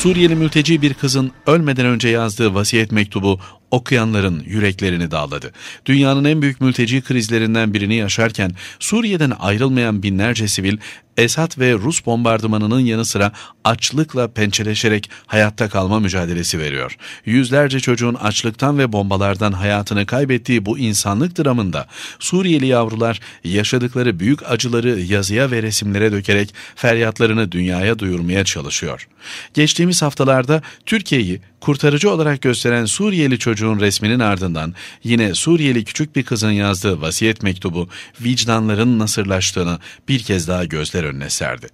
Suriyeli mülteci bir kızın ölmeden önce yazdığı vasiyet mektubu okuyanların yüreklerini dağladı. Dünyanın en büyük mülteci krizlerinden birini yaşarken Suriye'den ayrılmayan binlerce sivil Esad ve Rus bombardımanının yanı sıra açlıkla pençeleşerek hayatta kalma mücadelesi veriyor. Yüzlerce çocuğun açlıktan ve bombalardan hayatını kaybettiği bu insanlık dramında Suriyeli yavrular yaşadıkları büyük acıları yazıya ve resimlere dökerek feryatlarını dünyaya duyurmaya çalışıyor. Geçtiğimiz haftalarda Türkiye'yi kurtarıcı olarak gösteren Suriyeli çocuğun resminin ardından yine Suriyeli küçük bir kızın yazdığı vasiyet mektubu vicdanların nasırlaştığını bir kez daha gözler önüne serdi.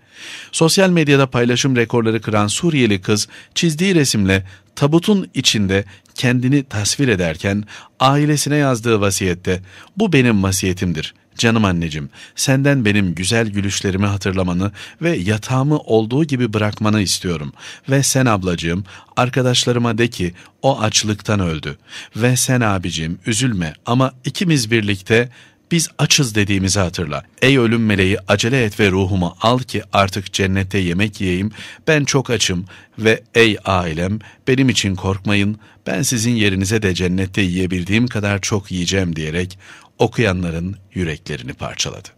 Sosyal medyada paylaşım rekorları kıran Suriyeli kız çizdiği resimle tabutun içinde kendini tasvir ederken ailesine yazdığı vasiyette bu benim vasiyetimdir. Canım anneciğim, senden benim güzel gülüşlerimi hatırlamanı ve yatağımı olduğu gibi bırakmanı istiyorum. Ve sen ablacığım, arkadaşlarıma de ki o açlıktan öldü. Ve sen abicim, üzülme ama ikimiz birlikte biz açız dediğimizi hatırla. Ey ölüm meleği acele et ve ruhumu al ki artık cennette yemek yiyeyim. Ben çok açım ve ey ailem benim için korkmayın. Ben sizin yerinize de cennette yiyebildiğim kadar çok yiyeceğim diyerek okuyanların yüreklerini parçaladı.